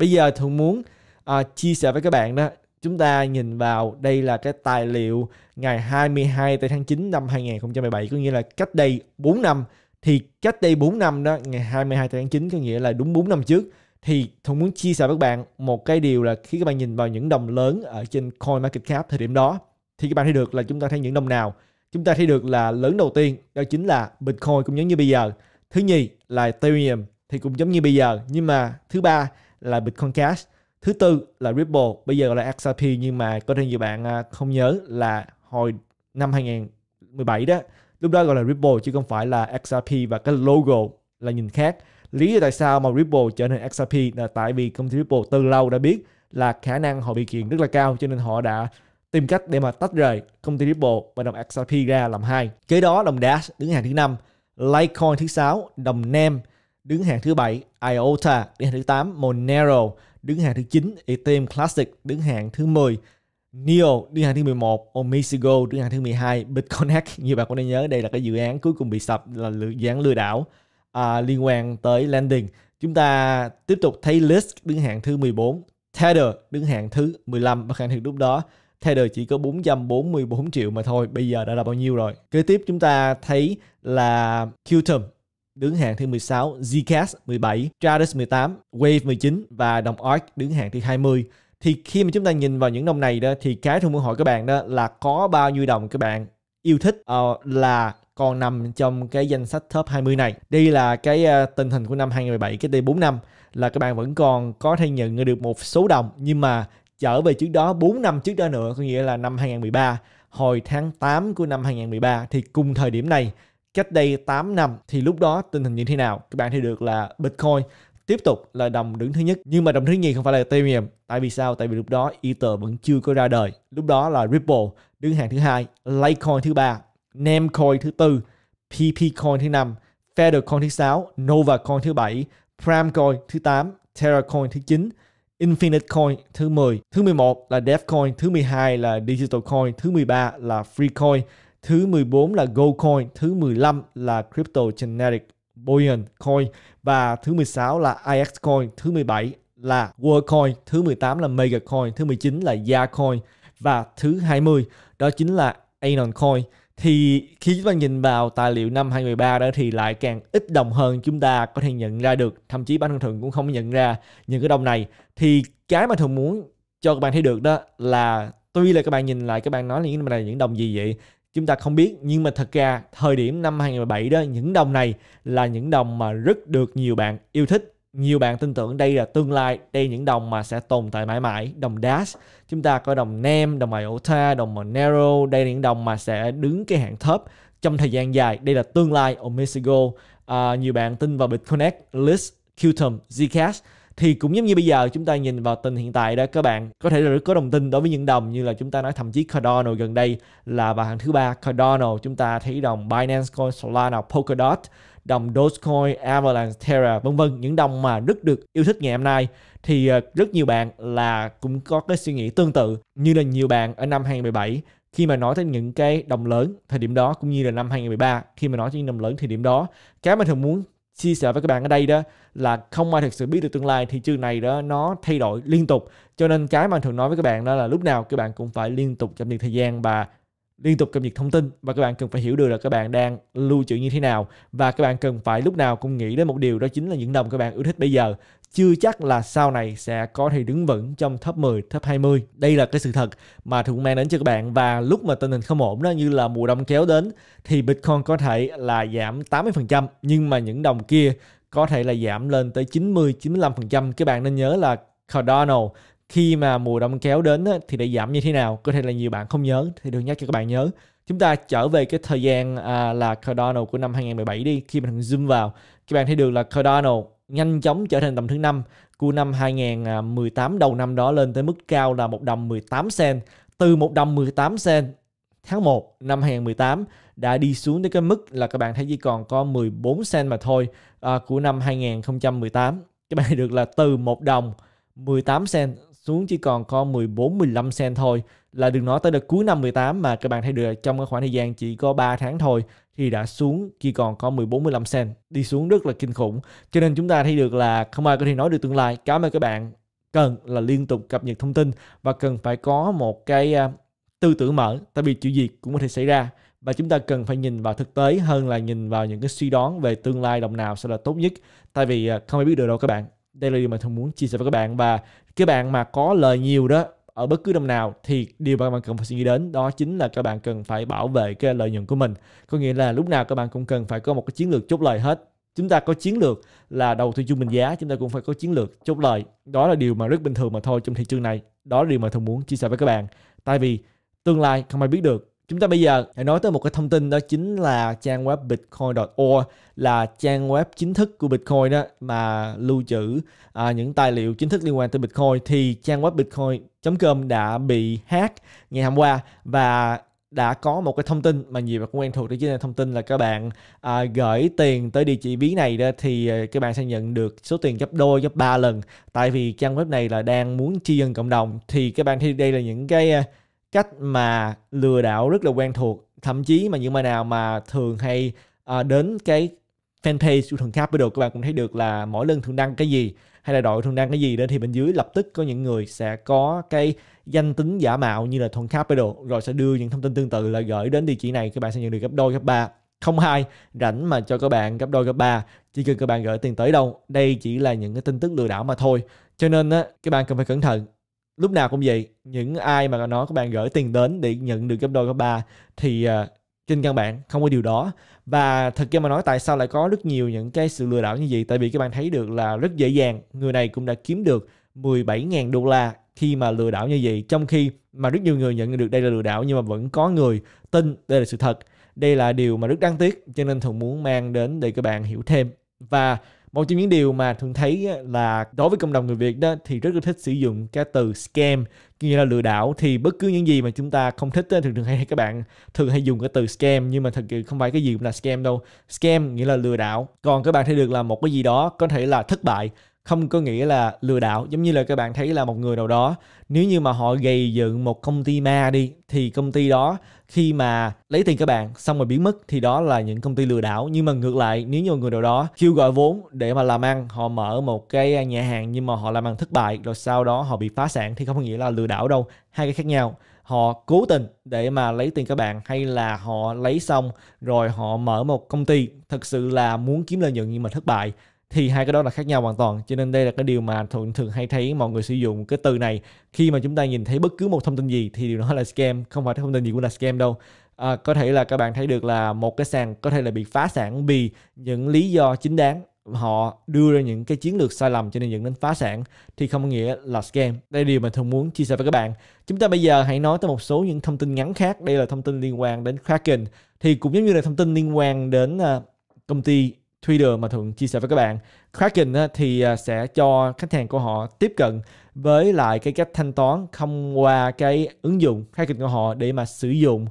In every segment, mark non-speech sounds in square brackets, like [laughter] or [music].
bây giờ thường muốn uh, chia sẻ với các bạn đó chúng ta nhìn vào đây là cái tài liệu ngày 22 tháng 9 năm 2017 có nghĩa là cách đây 4 năm thì cách đây 4 năm đó ngày 22 tháng 9 có nghĩa là đúng 4 năm trước thì Thuận muốn chia sẻ với các bạn một cái điều là khi các bạn nhìn vào những đồng lớn ở trên coin market cap thời điểm đó thì các bạn thấy được là chúng ta thấy những đồng nào chúng ta thấy được là lớn đầu tiên đó chính là Bitcoin cũng giống như bây giờ thứ nhì là Ethereum thì cũng giống như bây giờ nhưng mà thứ ba là Bitcoin Cash thứ tư là Ripple bây giờ gọi là XRP nhưng mà có thể nhiều bạn à, không nhớ là hồi năm 2017 đó lúc đó gọi là Ripple chứ không phải là XRP và cái logo là nhìn khác lý do tại sao mà Ripple trở thành XRP là tại vì công ty Ripple từ lâu đã biết là khả năng họ bị kiện rất là cao cho nên họ đã tìm cách để mà tách rời công ty Ripple và đồng XRP ra làm hai. Kế đó đồng Dash đứng hàng thứ năm, Litecoin thứ sáu, đồng NEM Đứng hàng thứ bảy IOTA, đứng hàng thứ 8 Monero, đứng hàng thứ 9 Ethereum Classic, đứng hàng thứ 10 NEO đứng hàng thứ 11, Omisigo đứng hàng thứ 12, BitConnect [laughs] như bạn cũng đã nhớ đây là cái dự án cuối cùng bị sập là dự án lừa đảo à, liên quan tới landing. Chúng ta tiếp tục thấy list đứng hạng thứ 14, Tether đứng hạng thứ 15 và khẳng định lúc đó Tether chỉ có 444 triệu mà thôi, bây giờ đã là bao nhiêu rồi. Kế tiếp chúng ta thấy là Qtum đứng hàng thứ 16, Zcash 17, Stratus 18, Wave 19 và đồng ARK đứng hàng thứ 20. Thì khi mà chúng ta nhìn vào những đồng này đó thì cái tôi muốn hỏi các bạn đó là có bao nhiêu đồng các bạn yêu thích uh, là còn nằm trong cái danh sách top 20 này. Đây là cái uh, tình hình của năm 2017, cái đây 4 năm là các bạn vẫn còn có thể nhận được một số đồng nhưng mà trở về trước đó 4 năm trước đó nữa có nghĩa là năm 2013 hồi tháng 8 của năm 2013 thì cùng thời điểm này cách đây 8 năm thì lúc đó tình hình như thế nào các bạn thấy được là Bitcoin tiếp tục là đồng đứng thứ nhất nhưng mà đồng thứ nhì không phải là Ethereum tại vì sao tại vì lúc đó Ether vẫn chưa có ra đời lúc đó là Ripple đứng hàng thứ hai Litecoin thứ ba Namecoin thứ tư PPCoin thứ năm Federcoin thứ sáu Novacoin thứ bảy Primecoin thứ 8 Terracoin thứ chín Infinite Coin thứ 10, thứ 11 là defcoin thứ 12 là Digital Coin, thứ 13 là freecoin Thứ 14 là Gocoin, thứ 15 là Crypto generic Bullion Coin và thứ 16 là IX Coin, thứ 17 là WorldCoin, thứ 18 là MegaCoin, thứ 19 là YaCoin và thứ 20 đó chính là Anon Coin. Thì khi chúng ta nhìn vào tài liệu năm 2013 đó thì lại càng ít đồng hơn chúng ta có thể nhận ra được, thậm chí bản thân thường cũng không nhận ra những cái đồng này. Thì cái mà thường muốn cho các bạn thấy được đó là tuy là các bạn nhìn lại các bạn nói là những này những đồng gì vậy chúng ta không biết nhưng mà thật ra thời điểm năm 2017 đó những đồng này là những đồng mà rất được nhiều bạn yêu thích nhiều bạn tin tưởng đây là tương lai đây những đồng mà sẽ tồn tại mãi mãi đồng dash chúng ta có đồng nem đồng iota đồng monero đây là những đồng mà sẽ đứng cái hạng thấp trong thời gian dài đây là tương lai omisigo à, nhiều bạn tin vào bitconnect list qtum zcash thì cũng giống như bây giờ chúng ta nhìn vào tình hiện tại đó các bạn có thể là rất có đồng tin đối với những đồng như là chúng ta nói thậm chí Cardano gần đây là vào hàng thứ ba Cardano chúng ta thấy đồng Binance Coin, Solana, Polkadot đồng Dogecoin, Avalanche, Terra vân vân những đồng mà rất được yêu thích ngày hôm nay thì ờ, rất nhiều bạn là cũng có cái suy nghĩ tương tự như là nhiều bạn ở năm 2017 khi mà nói tới những cái đồng lớn thời điểm đó cũng như là năm 2013 khi mà nói tới những đồng lớn thời điểm đó cái mà thường muốn chia sẻ với các bạn ở đây đó là không ai thực sự biết được tương lai thị trường này đó nó thay đổi liên tục cho nên cái mà thường nói với các bạn đó là lúc nào các bạn cũng phải liên tục cập nhật thời gian và liên tục cập nhật thông tin và các bạn cần phải hiểu được là các bạn đang lưu trữ như thế nào và các bạn cần phải lúc nào cũng nghĩ đến một điều đó chính là những đồng các bạn ưa thích bây giờ chưa chắc là sau này sẽ có thể đứng vững trong top 10, top 20. Đây là cái sự thật mà Thuận mang đến cho các bạn và lúc mà tình hình không ổn đó như là mùa đông kéo đến thì Bitcoin có thể là giảm 80% nhưng mà những đồng kia có thể là giảm lên tới 90 95%. Các bạn nên nhớ là Cardano khi mà mùa đông kéo đến thì để giảm như thế nào có thể là nhiều bạn không nhớ thì được nhắc cho các bạn nhớ chúng ta trở về cái thời gian à, là Cardano của năm 2017 đi khi mình zoom vào các bạn thấy được là Cardano nhanh chóng trở thành tầm thứ năm của năm 2018 đầu năm đó lên tới mức cao là một đồng 18 sen. từ một đồng 18 sen tháng 1 năm 2018 đã đi xuống tới cái mức là các bạn thấy chỉ còn có 14 sen mà thôi à, của năm 2018 các bạn thấy được là từ một đồng 18 sen xuống chỉ còn có 14 15 cent thôi là đừng nói tới đợt cuối năm 18 mà các bạn thấy được trong cái khoảng thời gian chỉ có 3 tháng thôi thì đã xuống chỉ còn có 14 15 cent đi xuống rất là kinh khủng cho nên chúng ta thấy được là không ai có thể nói được tương lai cảm ơn các bạn cần là liên tục cập nhật thông tin và cần phải có một cái à, tư tưởng mở tại vì chuyện gì cũng có thể xảy ra và chúng ta cần phải nhìn vào thực tế hơn là nhìn vào những cái suy đoán về tương lai đồng nào sẽ là tốt nhất tại vì à, không ai biết được đâu các bạn đây là điều mà thường muốn chia sẻ với các bạn và các bạn mà có lời nhiều đó ở bất cứ năm nào thì điều mà các bạn cần phải suy nghĩ đến đó chính là các bạn cần phải bảo vệ cái lợi nhuận của mình có nghĩa là lúc nào các bạn cũng cần phải có một cái chiến lược chốt lời hết chúng ta có chiến lược là đầu tư trung bình giá chúng ta cũng phải có chiến lược chốt lời đó là điều mà rất bình thường mà thôi trong thị trường này đó là điều mà thường muốn chia sẻ với các bạn tại vì tương lai không ai biết được Chúng ta bây giờ nói tới một cái thông tin đó chính là trang web bitcoin.org là trang web chính thức của Bitcoin đó mà lưu trữ à, những tài liệu chính thức liên quan tới Bitcoin thì trang web bitcoin.com đã bị hack ngày hôm qua và đã có một cái thông tin mà nhiều bạn cũng quen thuộc đó chính là thông tin là các bạn à, gửi tiền tới địa chỉ ví này đó thì à, các bạn sẽ nhận được số tiền gấp đôi gấp ba lần tại vì trang web này là đang muốn tri ân cộng đồng thì các bạn thấy đây là những cái à, cách mà lừa đảo rất là quen thuộc thậm chí mà những bài nào mà thường hay uh, đến cái fanpage của thường capital các bạn cũng thấy được là mỗi lần thường đăng cái gì hay là đội thường đăng cái gì lên thì bên dưới lập tức có những người sẽ có cái danh tính giả mạo như là thuần capital rồi sẽ đưa những thông tin tương tự là gửi đến địa chỉ này các bạn sẽ nhận được gấp đôi gấp ba không hai rảnh mà cho các bạn gấp đôi gấp ba chỉ cần các bạn gửi tiền tới đâu đây chỉ là những cái tin tức lừa đảo mà thôi cho nên á các bạn cần phải cẩn thận lúc nào cũng vậy những ai mà nó các bạn gửi tiền đến để nhận được gấp đôi gấp ba thì uh, trên căn bản không có điều đó và thật ra mà nói tại sao lại có rất nhiều những cái sự lừa đảo như vậy tại vì các bạn thấy được là rất dễ dàng người này cũng đã kiếm được 17.000 đô la khi mà lừa đảo như vậy trong khi mà rất nhiều người nhận được đây là lừa đảo nhưng mà vẫn có người tin đây là sự thật đây là điều mà rất đáng tiếc cho nên thường muốn mang đến để các bạn hiểu thêm và một trong những điều mà thường thấy là đối với cộng đồng người Việt đó thì rất là thích sử dụng cái từ scam như là lừa đảo thì bất cứ những gì mà chúng ta không thích thường thường hay các bạn thường hay dùng cái từ scam nhưng mà thật sự không phải cái gì cũng là scam đâu scam nghĩa là lừa đảo còn các bạn thấy được là một cái gì đó có thể là thất bại không có nghĩa là lừa đảo giống như là các bạn thấy là một người nào đó nếu như mà họ gầy dựng một công ty ma đi thì công ty đó khi mà lấy tiền các bạn xong rồi biến mất thì đó là những công ty lừa đảo nhưng mà ngược lại nếu như người nào đó kêu gọi vốn để mà làm ăn họ mở một cái nhà hàng nhưng mà họ làm ăn thất bại rồi sau đó họ bị phá sản thì không có nghĩa là lừa đảo đâu hai cái khác nhau họ cố tình để mà lấy tiền các bạn hay là họ lấy xong rồi họ mở một công ty thật sự là muốn kiếm lợi nhuận nhưng mà thất bại thì hai cái đó là khác nhau hoàn toàn cho nên đây là cái điều mà thường thường hay thấy mọi người sử dụng cái từ này khi mà chúng ta nhìn thấy bất cứ một thông tin gì thì điều đó là scam không phải thông tin gì cũng là scam đâu à, có thể là các bạn thấy được là một cái sàn có thể là bị phá sản vì những lý do chính đáng họ đưa ra những cái chiến lược sai lầm cho nên dẫn đến phá sản thì không có nghĩa là scam. Đây là điều mà thường muốn chia sẻ với các bạn. Chúng ta bây giờ hãy nói tới một số những thông tin ngắn khác. Đây là thông tin liên quan đến Kraken thì cũng giống như là thông tin liên quan đến à, công ty Twitter mà thường chia sẻ với các bạn. Kraken thì à, sẽ cho khách hàng của họ tiếp cận với lại cái cách thanh toán thông qua cái ứng dụng Kraken của họ để mà sử dụng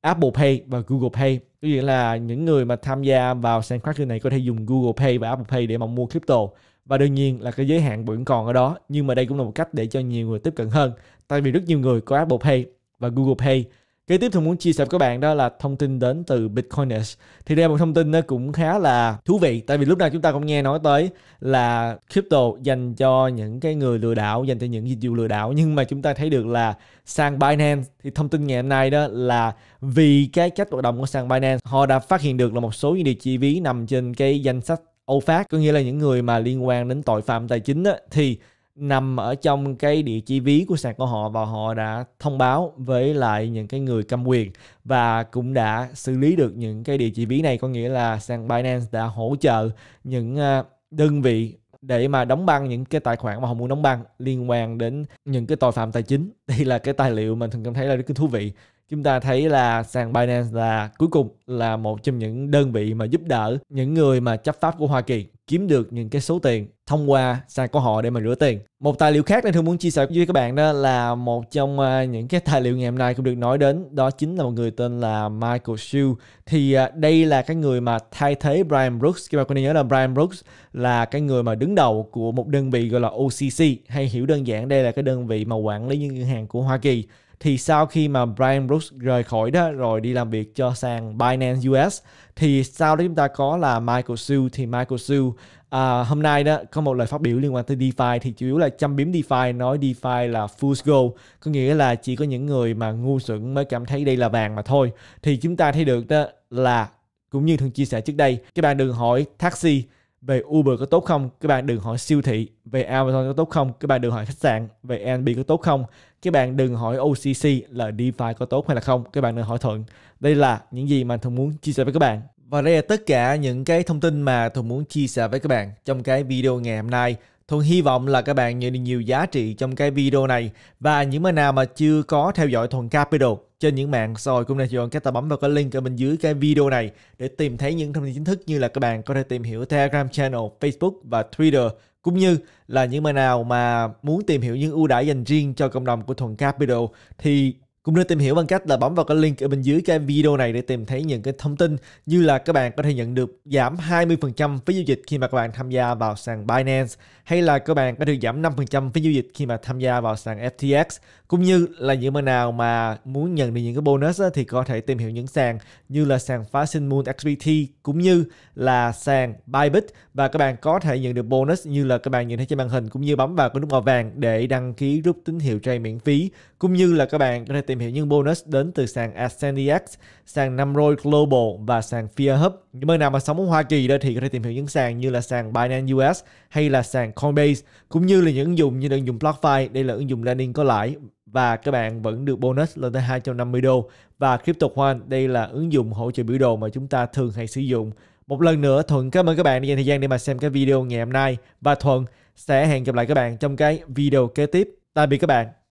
Apple Pay và Google Pay. Có nghĩa là những người mà tham gia vào sàn Kraken này có thể dùng Google Pay và Apple Pay để mà mua crypto. Và đương nhiên là cái giới hạn vẫn còn ở đó. Nhưng mà đây cũng là một cách để cho nhiều người tiếp cận hơn. Tại vì rất nhiều người có Apple Pay và Google Pay Kế tiếp Thường muốn chia sẻ với các bạn đó là thông tin đến từ Bitcoiners. Thì đây là một thông tin nó cũng khá là thú vị tại vì lúc nào chúng ta cũng nghe nói tới là crypto dành cho những cái người lừa đảo, dành cho những dịch vụ lừa đảo nhưng mà chúng ta thấy được là sang Binance thì thông tin ngày hôm nay đó là vì cái cách hoạt động của sang Binance họ đã phát hiện được là một số những địa chỉ ví nằm trên cái danh sách OFAC có nghĩa là những người mà liên quan đến tội phạm tài chính á, thì nằm ở trong cái địa chỉ ví của sàn của họ và họ đã thông báo với lại những cái người cầm quyền và cũng đã xử lý được những cái địa chỉ ví này có nghĩa là sàn Binance đã hỗ trợ những ờ, đơn vị để mà đóng băng những cái tài khoản mà họ muốn đóng băng liên quan đến những cái tội phạm tài chính [laughs] đây là cái tài liệu mình thường cảm thấy là rất thú vị chúng ta thấy là sàn Binance là cuối cùng là một trong những đơn vị mà giúp đỡ những người mà chấp pháp của Hoa Kỳ kiếm được những cái số tiền thông qua sàn của họ để mà rửa tiền. Một tài liệu khác nên thường muốn chia sẻ với các bạn đó là một trong à, những cái tài liệu ngày hôm nay cũng được nói đến đó chính là một người tên là Michael Shu. Thì à, đây là cái người mà thay thế Brian Brooks. Các bạn có nên nhớ là Brian Brooks là cái người mà đứng đầu của một đơn vị gọi là OCC hay hiểu đơn giản đây là cái đơn vị mà quản lý những ngân hàng của Hoa Kỳ thì sau khi mà Brian Brooks rời khỏi đó rồi đi làm việc cho sàn Binance US thì sau đó chúng ta có là Michael Su thì Michael Su à, hôm nay đó có một lời phát biểu liên quan tới DeFi thì chủ yếu là chăm biếm DeFi nói DeFi là fool's gold có nghĩa là chỉ có những người mà ngu xuẩn mới cảm thấy đây là vàng mà thôi thì chúng ta thấy được đó là cũng như thường chia sẻ trước đây các bạn đừng hỏi taxi về Uber có tốt không các bạn đừng hỏi siêu thị về Amazon có tốt không các bạn đừng hỏi khách sạn về Airbnb có tốt không các bạn đừng hỏi OCC là DeFi có tốt hay là không các bạn đừng hỏi thuận đây là những gì mà thường muốn chia sẻ với các bạn và đây là tất cả những cái thông tin mà thường muốn chia sẻ với các bạn trong cái video ngày hôm nay Thuận hy vọng là các bạn nhận được nhiều giá trị trong cái video này và những người nào mà chưa có theo dõi Thuận Capital trên những mạng rồi cũng là chọn các ta bấm vào cái link ở bên dưới cái video này để tìm thấy những thông tin chính thức như là các bạn có thể tìm hiểu Telegram channel, Facebook và Twitter cũng như là những bạn nào mà muốn tìm hiểu những ưu đãi dành riêng cho cộng đồng của Thuận Capital thì cũng nên tìm hiểu bằng cách là bấm vào cái link ở bên dưới cái video này để tìm thấy những cái thông tin như là các bạn có thể nhận được giảm 20% phí giao dịch khi mà các bạn tham gia vào sàn Binance hay là các bạn có thể giảm 5% phí giao dịch khi mà tham gia vào sàn FTX cũng như là những bạn nào mà muốn nhận được những cái bonus thì có thể tìm hiểu những sàn như là sàn Fashion Moon XBT cũng như là sàn Bybit và các bạn có thể nhận được bonus như là các bạn nhìn thấy trên màn hình cũng như bấm vào cái nút màu vàng để đăng ký rút tín hiệu trade miễn phí cũng như là các bạn có thể tìm tìm hiểu những bonus đến từ sàn AscenDX, sàn Namroid Global và sàn FearHub. Những bên nào mà sống ở Hoa Kỳ đó thì có thể tìm hiểu những sàn như là sàn Binance US hay là sàn Coinbase, cũng như là những ứng dụng như là ứng dụng BlockFi, đây là ứng dụng lending có lãi và các bạn vẫn được bonus lên tới 250 đô và CryptoQuant đây là ứng dụng hỗ trợ biểu đồ mà chúng ta thường hay sử dụng một lần nữa Thuận cảm ơn các bạn đã dành thời gian để mà xem cái video ngày hôm nay và Thuận sẽ hẹn gặp lại các bạn trong cái video kế tiếp. Tạm biệt các bạn.